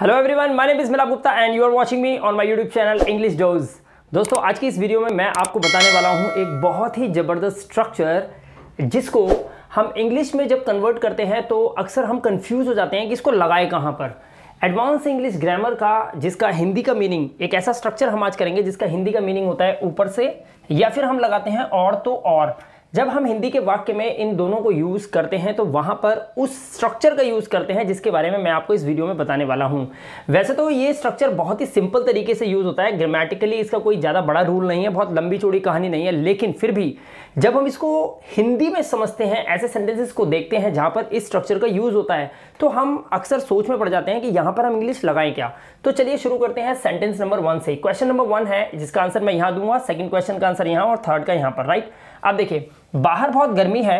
Hello everyone my name is Mila Gupta and you are watching me on my YouTube channel English dose दोस्तों आज की इस video में मैं आपको बताने वाला हूँ एक बहुत ही ज़बरदस्त स्ट्रक्चर जिसको हम इंग्लिश में जब कन्वर्ट करते हैं तो अक्सर हम कन्फ्यूज़ हो जाते हैं कि इसको लगाए कहाँ पर एडवांस इंग्लिश ग्रामर का जिसका हिंदी का मीनिंग एक ऐसा स्ट्रक्चर हम आज करेंगे जिसका हिंदी का मीनिंग होता है ऊपर से या फिर हम लगाते हैं और तो और जब हम हिंदी के वाक्य में इन दोनों को यूज़ करते हैं तो वहाँ पर उस स्ट्रक्चर का यूज़ करते हैं जिसके बारे में मैं आपको इस वीडियो में बताने वाला हूँ वैसे तो ये स्ट्रक्चर बहुत ही सिंपल तरीके से यूज़ होता है ग्रामेटिकली इसका कोई ज़्यादा बड़ा रूल नहीं है बहुत लंबी चौड़ी कहानी नहीं है लेकिन फिर भी जब हम इसको हिंदी में समझते हैं ऐसे सेंटेंसेस को देखते हैं जहाँ पर इस स्ट्रक्चर का यूज़ होता है तो हम अक्सर सोच में पड़ जाते हैं कि यहाँ पर हम इंग्लिश लगाएं क्या तो चलिए शुरू करते हैं सेंटेंस नंबर वन से क्वेश्चन नंबर वन है जिसका आंसर मैं यहाँ दूंगा सेकेंड क्वेश्चन का आंसर यहाँ और थर्ड का यहाँ पर राइट अब देखिए बाहर बहुत गर्मी है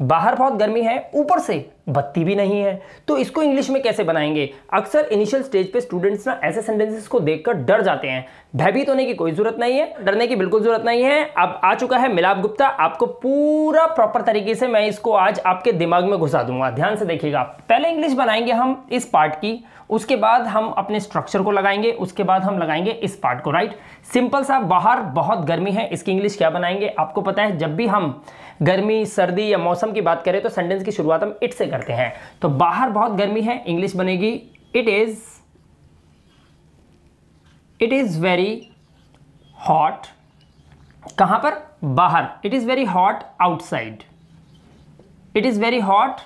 बाहर बहुत गर्मी है ऊपर से बत्ती भी नहीं है तो इसको इंग्लिश में कैसे बनाएंगे अक्सर इनिशियल स्टेज पे स्टूडेंट्स ना ऐसे सेंटेंसेस को देखकर डर जाते हैं भयभीत होने की कोई ज़रूरत नहीं है डरने की बिल्कुल ज़रूरत नहीं है अब आ चुका है मिलाप गुप्ता आपको पूरा प्रॉपर तरीके से मैं इसको आज आपके दिमाग में घुसा दूंगा ध्यान से देखिएगा पहले इंग्लिश बनाएंगे हम इस पार्ट की उसके बाद हम अपने स्ट्रक्चर को लगाएंगे उसके बाद हम लगाएंगे इस पार्ट को राइट सिंपल सा बाहर बहुत गर्मी है इसकी इंग्लिश क्या बनाएंगे आपको पता है जब भी हम गर्मी सर्दी या मौसम की बात करें तो सेंटेंस की शुरुआत हम इट से करते हैं तो बाहर बहुत गर्मी है इंग्लिश बनेगी it is it is very hot कहां पर बाहर it is very hot outside it is very hot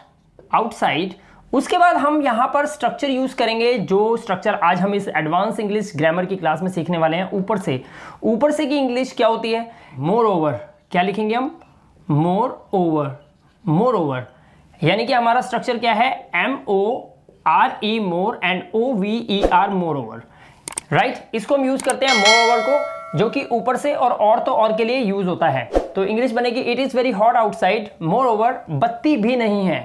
outside उसके बाद हम यहां पर स्ट्रक्चर यूज़ करेंगे जो स्ट्रक्चर आज हम इस एडवांस इंग्लिश ग्रामर की क्लास में सीखने वाले हैं ऊपर से ऊपर से की इंग्लिश क्या होती है मोर ओवर क्या लिखेंगे हम मोर ओवर मोर ओवर यानी कि हमारा स्ट्रक्चर क्या है M O R E more and O V E R moreover right इसको हम यूज करते हैं मोर ओवर को जो कि ऊपर से और और तो और के लिए यूज होता है तो इंग्लिश बनेगी it is very hot outside moreover बत्ती भी नहीं है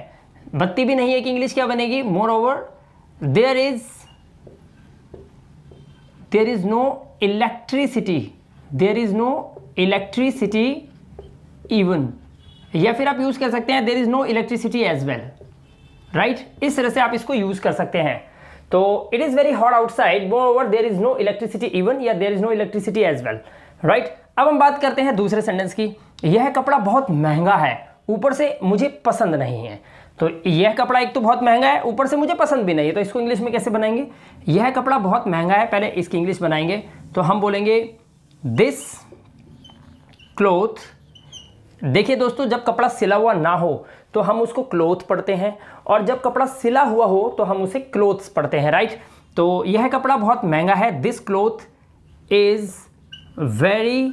बत्ती भी नहीं है कि इंग्लिश क्या बनेगी moreover there is there is no electricity there is no electricity even या फिर आप यूज़ कर सकते हैं there is no electricity as well right इस तरह से आप इसको यूज़ कर सकते हैं तो it is very hot outside वो over there is no electricity even या there is no electricity as well right अब हम बात करते हैं दूसरे सेंटेंस की यह कपड़ा बहुत महंगा है ऊपर से मुझे पसंद नहीं है तो यह कपड़ा एक तो बहुत महंगा है ऊपर से मुझे पसंद भी नहीं है तो इसको इंग्लिश में कैसे बनाएंगे यह कपड़ा बहुत महंगा है पहले इसकी इंग्लिश बनाएंगे तो हम बोलेंगे दिस क्लोथ देखिए दोस्तों जब कपड़ा सिला हुआ ना हो तो हम उसको क्लोथ पढ़ते हैं और जब कपड़ा सिला हुआ हो तो हम उसे क्लोथ्स पढ़ते हैं राइट तो यह कपड़ा बहुत महंगा है this cloth is very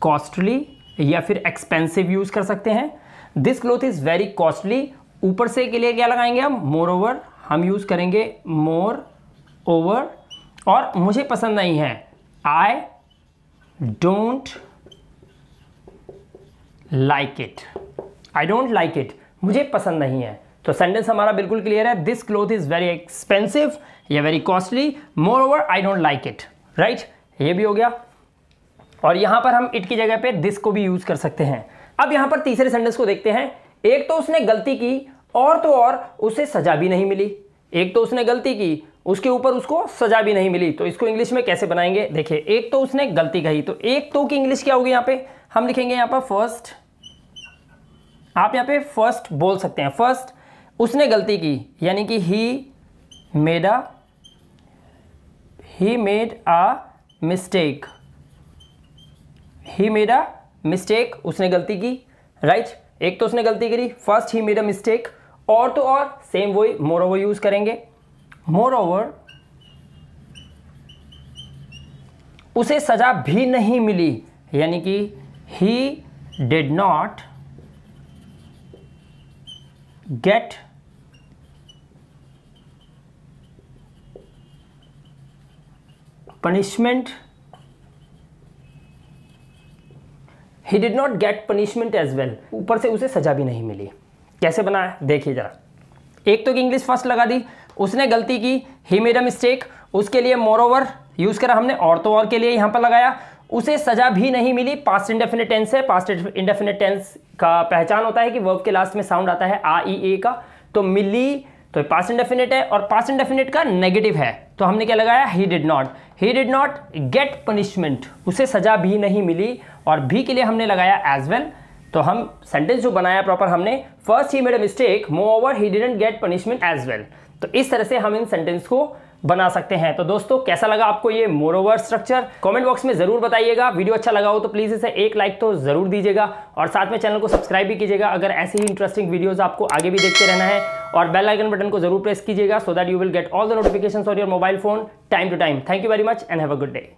costly या फिर एक्सपेंसिव यूज़ कर सकते हैं this cloth is very costly ऊपर से के लिए क्या लगाएंगे हम मोर ओवर हम यूज़ करेंगे मोर ओवर और मुझे पसंद नहीं है I don't like it I don't like it मुझे पसंद नहीं है तो सेंटेंस हमारा बिल्कुल क्लियर है this cloth is very expensive या very costly moreover I don't like it right ये भी हो गया और यहां पर हम इट की जगह पे दिस को भी यूज़ कर सकते हैं अब यहां पर तीसरे सेंटेंस को देखते हैं एक तो उसने गलती की और तो और उसे सजा भी नहीं मिली एक तो उसने गलती की उसके ऊपर उसको सजा भी नहीं मिली तो इसको इंग्लिश में कैसे बनाएंगे देखिए एक तो उसने गलती कही तो एक तो की इंग्लिश क्या होगी यहाँ पे हम लिखेंगे यहाँ पर फर्स्ट आप यहाँ पे फर्स्ट बोल सकते हैं फर्स्ट उसने गलती की यानी कि he made a he made a mistake he made a mistake उसने गलती की राइट right? एक तो उसने गलती करी first he made a mistake और तो और सेम वो मोर ओवर यूज करेंगे मोर ओवर उसे सजा भी नहीं मिली यानी कि he did not get punishment he did not get punishment as well ऊपर से उसे सजा भी नहीं मिली कैसे बना है देखिए जरा एक तो इंग्लिश फर्स्ट लगा दी उसने गलती की ही मेड अ मिस्टेक उसके लिए मोर ओवर यूज़ करा हमने और तो और के लिए यहां पर लगाया उसे सजा भी नहीं मिली पास्ट इंडेफिनिट टेंस है पास्ट इंडेफिनिट टेंस का पहचान होता है कि वर्ब के लास्ट में साउंड आता है आ ई ए का तो मिली तो पास्ट इंडेफिनिट है और पास्ट इंडेफिनिट का नेगेटिव है तो हमने क्या लगाया he did not he did not get punishment उसे सजा भी नहीं मिली और भी के लिए हमने लगाया एज वेल well, तो हम सेंटेंस जो बनाया प्रॉपर हमने first he made a mistake moreover he didn't get punishment as well तो इस तरह से हम इन सेंटेंस को बना सकते हैं तो दोस्तों कैसा लगा आपको ये moreover structure comment box में ज़रूर बताइएगा वीडियो अच्छा लगा हो तो प्लीज़ इसे एक लाइक तो ज़रूर दीजिएगा और साथ में चैनल को सब्सक्राइब भी कीजिएगा अगर ऐसे ही इंटरेस्टिंग वीडियोस आपको आगे भी देखते रहना है और बेल आइकन बटन को जरूर प्रेस कीजिएगा so that you will get all the notification on your mobile phone time to time thank you very much and have a good day